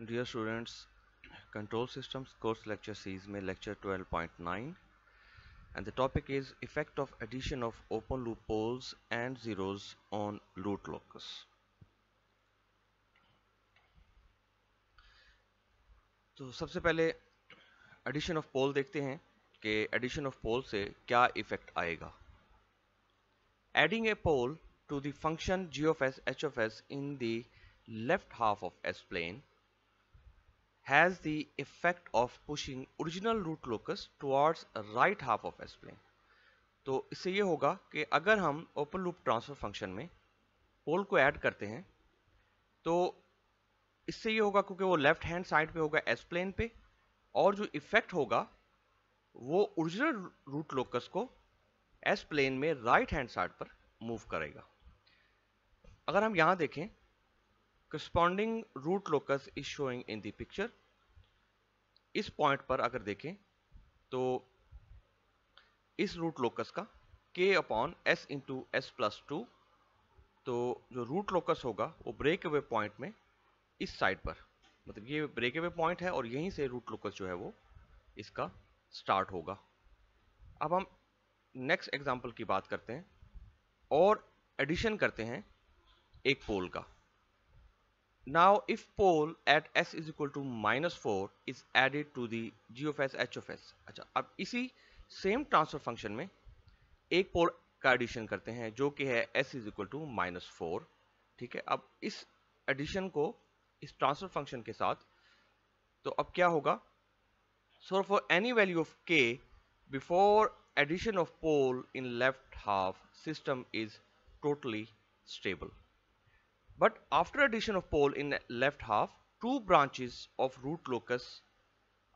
Dear students control systems course lecture series में lecture 12.9 and the topic is effect of addition of open loop poles and zeros on root locus तो सबसे पहले addition of पोल देखते हैं कि addition of पोल से क्या effect आएगा adding a pole to the function G of s H of s in the left half of s plane has the effect of pushing original root locus towards right half of S plane तो इससे ये होगा कि अगर हम open loop transfer function में पोल को add करते हैं तो इससे ये होगा क्योंकि वो लेफ्ट हैंड साइड पे होगा एस प्लेन पे और जो इफेक्ट होगा वो ओरिजिनल रूट लोकस को एस प्लेन में राइट हैंड साइड पर मूव करेगा अगर हम यहाँ देखें corresponding root locus is showing in picture इस पॉइंट पर अगर देखें तो इस रूट लोकस का k upon s into s plus two तो जो रूट लोकस होगा वो ब्रेक अवे पॉइंट में इस साइड पर मतलब ये ब्रेक अवे पॉइंट है और यहीं से रूट लोकस जो है वो इसका स्टार्ट होगा अब हम नेक्स्ट एग्जाम्पल की बात करते हैं और एडिशन करते हैं एक पोल का Now if pole at s is equal to minus 4 is added to the g of s h of s. अच्छा अब इसी same transfer फंक्शन में एक पोल का एडिशन करते हैं जो कि है s is equal to minus four ठीक है अब इस एडिशन को इस ट्रांसफर फंक्शन के साथ तो अब क्या होगा so for any value of k before addition of pole in left half system is totally stable But after addition of pole in left half, two branches of root locus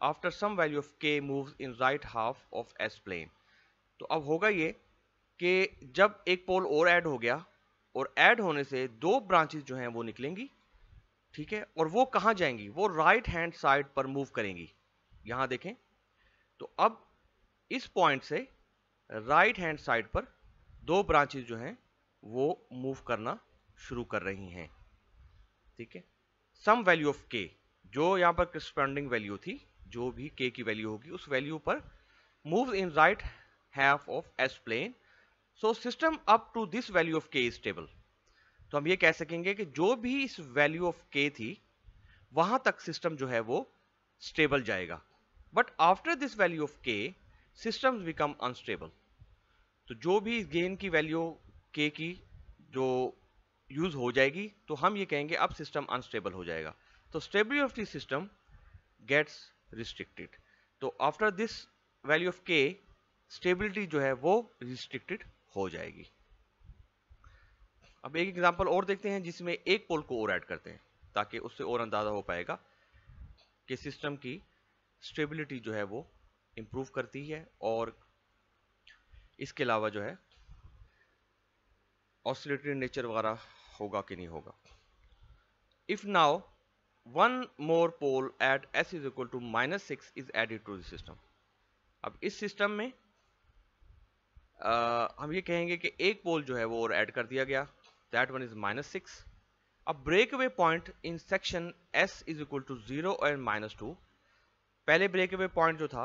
after some value of k moves in right half of s plane. तो अब होगा ये कि जब एक पोल और add हो गया और ऐड होने से दो ब्रांचेज जो हैं वो निकलेंगी ठीक है और वो कहाँ जाएंगी वो राइट हैंड साइड पर मूव करेंगी यहाँ देखें तो अब इस पॉइंट से राइट हैंड साइड पर दो ब्रांचेज जो हैं वो मूव करना शुरू कर रही हैं ठीक है सम वैल्यू ऑफ के जो यहाँ पर क्रिस्पॉन्डिंग वैल्यू थी जो भी के की वैल्यू होगी उस वैल्यू पर move in right half of s plane so system up to this value of k is stable तो हम ये कह सकेंगे कि जो भी इस वैल्यू ऑफ के थी वहां तक सिस्टम जो है वो स्टेबल जाएगा but after this value of k system become unstable तो जो भी गेन की वैल्यू के की जो यूज़ हो जाएगी तो हम ये कहेंगे अब सिस्टम अनस्टेबल हो जाएगा तो stability of the system gets restricted तो after this value of k stability जो है वो रिस्ट्रिक्टेड हो जाएगी अब एक एग्जांपल और देखते हैं जिसमें एक पोल को और ऐड करते हैं ताकि उससे और अंदाज़ा हो पाएगा कि सिस्टम की स्टेबिलिटी जो है वो इम्प्रूव करती है और इसके अलावा जो है ऑसिलेटरी नेचर वगैरह होगा कि नहीं होगा if now one more pole at s is equal to minus six is added to this system अब इस सिस्टम में आ, हम ये कहेंगे कि एक पोल जो है वो और ऐड कर दिया गया that one is minus six अब break away point in section s is equal to zero and minus two पहले ब्रेक अवे पॉइंट जो था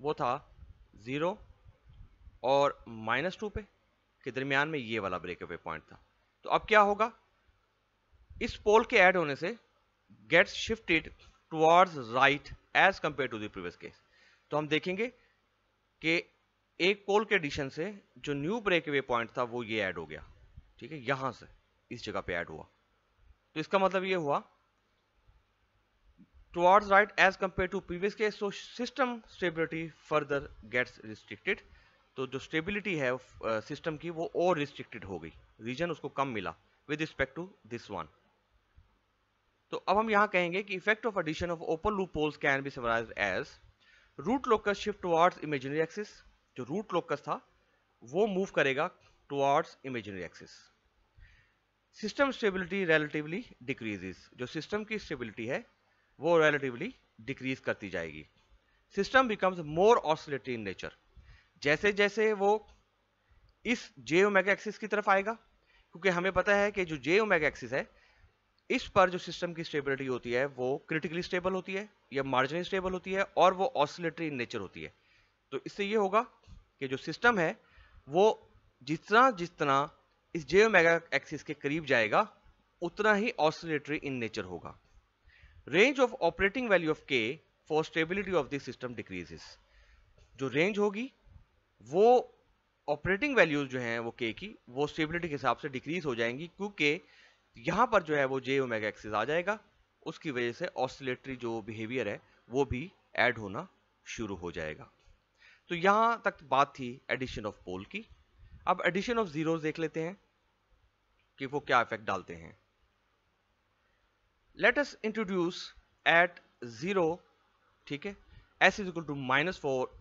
वो था जीरो और माइनस टू पे के दरमियान में ये वाला ब्रेक अवे पॉइंट था तो अब क्या होगा इस पोल के ऐड होने से gets shifted towards right as compare to the previous case तो हम देखेंगे कि एक पोल के एडिशन से जो न्यू वे पॉइंट था वो ये ऐड हो गया ठीक है यहां से इस जगह पे ऐड हुआ तो इसका मतलब ये हुआ towards right as compare to previous case so system stability further gets restricted तो जो स्टेबिलिटी है सिस्टम की वो और रिस्ट्रिक्टेड हो गई रीजन उसको कम मिला with respect to this one तो अब हम यहाँ कहेंगे कि effect of addition of open loop poles can be summarize as root locus shift towards imaginary axis जो रूट लोकस था वो मूव करेगा towards imaginary axis system stability relatively decreases जो सिस्टम की स्टेबिलिटी है वो रिलेटिवली डिक्रीज करती जाएगी system becomes more oscillatory in nature जैसे जैसे वो इस जे ओमेगा एक्सिस की तरफ आएगा क्योंकि हमें पता है कि जो जे ओमेगा एक्सिस है इस पर जो सिस्टम की स्टेबिलिटी होती है वो क्रिटिकली स्टेबल होती है या मार्जिनली स्टेबल होती है और वो ऑसिलेटरी इन नेचर होती है तो इससे ये होगा कि जो सिस्टम है वो जितना जितना इस जे ओमेगा एक्सिस के करीब जाएगा उतना ही ऑसिलेटरी इन नेचर होगा range of operating value of k for stability of this system decreases जो रेंज होगी वो ऑपरेटिंग वैल्यूज जो हैं वो के की वो स्टेबिलिटी के हिसाब से डिक्रीज हो जाएंगी क्योंकि यहाँ पर जो है वो जे ओमेगा एक्सिस आ जाएगा उसकी वजह से ऑसिलेटरी जो बिहेवियर है वो भी ऐड होना शुरू हो जाएगा तो यहाँ तक बात थी एडिशन ऑफ पोल की अब एडिशन ऑफ जीरोज देख लेते हैं कि वो क्या इफेक्ट डालते हैं let us introduce at zero ठीक है s is equal to minus four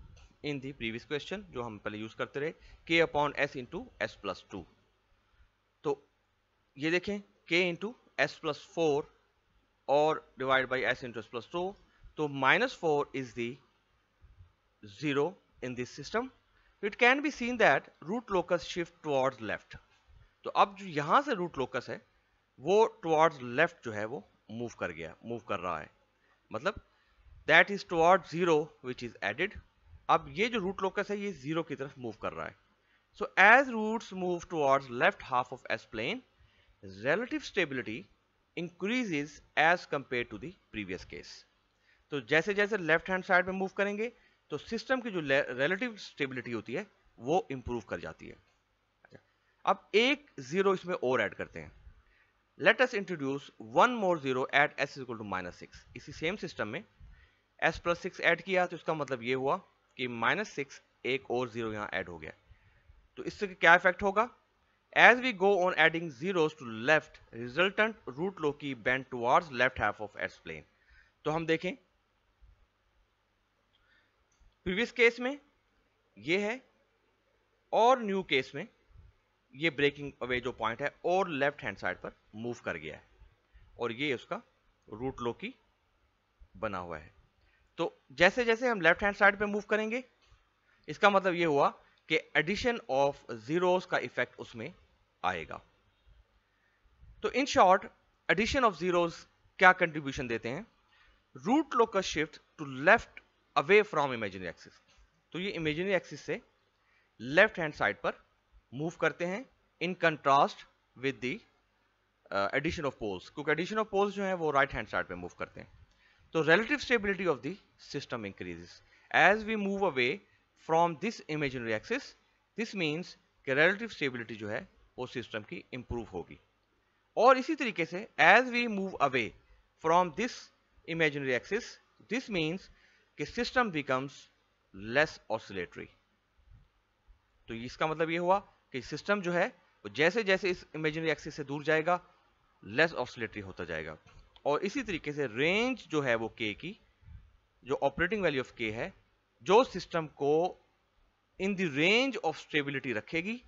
in the previous question जो हम पहले यूज करते रहे k upon s into s plus two तो ये देखें k into s plus four और divide by s into s plus two तो minus four is the zero in this system it can be seen that root locus shift towards left तो अब जो यहां से रूट लोकस है वो towards left जो है वो मूव कर गया मूव कर रहा है मतलब that is towards zero which is added अब ये जो रूट लोकस है ये जीरो की तरफ मूव कर रहा है so as root move towards left half of s plane relative stability increase is as compare to दीवियस केस तो जैसे जैसे लेफ्ट हैंड साइड में मूव करेंगे तो सिस्टम की जो रिलेटिव स्टेबिलिटी होती है वो इंप्रूव कर जाती है अब एक जीरो इसमें और ऐड करते हैं let us introduce one more zero at s is equal to minus six इसी सेम सिस्टम में एस प्लस सिक्स एड किया तो इसका मतलब ये हुआ कि माइनस सिक्स एक और जीरो यहाँ ऐड हो गया तो इससे क्या इफेक्ट होगा as we go on adding zeros to left resultant root locus bend towards left half of s plane तो हम देखें प्रीवियस केस में ये है और न्यू केस में ये ब्रेकिंग अवे जो पॉइंट है और लेफ्ट हैंड साइड पर मूव कर गया है और ये उसका रूट लो की बना हुआ है तो जैसे जैसे हम लेफ्ट हैंड साइड पे मूव करेंगे इसका मतलब ये हुआ कि एडिशन ऑफ जीरोस का इफेक्ट उसमें आएगा तो in short addition of zeros क्या कंट्रीब्यूशन देते हैं root locus shift to left away from imaginary axis तो ये इमेजिनरी एक्सिस से लेफ्ट हैंड साइड पर मूव करते हैं in contrast with the addition of poles क्योंकि एडिशन ऑफ पोल्स जो है वो राइट हैंड साइड पर मूव करते हैं So relative stability of the system increases. As we move away from this imaginary axis, this means कि relative stability जो है वो system की improve होगी और इसी तरीके से as we move away from this imaginary axis, this means कि system becomes less oscillatory. तो इसका मतलब ये हुआ कि सिस्टम जो है वो जैसे जैसे इस इमेजिनरी एक्सिस से दूर जाएगा लेस ऑसिलेटरी होता जाएगा और इसी तरीके से रेंज जो है वो के की जो ऑपरेटिंग वैल्यू ऑफ के है जो सिस्टम को in the range of stability रखेगी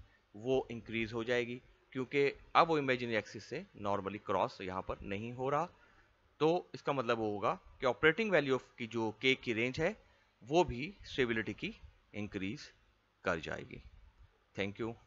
वो इंक्रीज हो जाएगी क्योंकि अब वो इमेजिनरी एक्सिस से नॉर्मली क्रॉस यहाँ पर नहीं हो रहा तो इसका मतलब वो होगा कि ऑपरेटिंग वैल्यू ऑफ की जो के की रेंज है वो भी स्टेबिलिटी की इंक्रीज कर जाएगी थैंक यू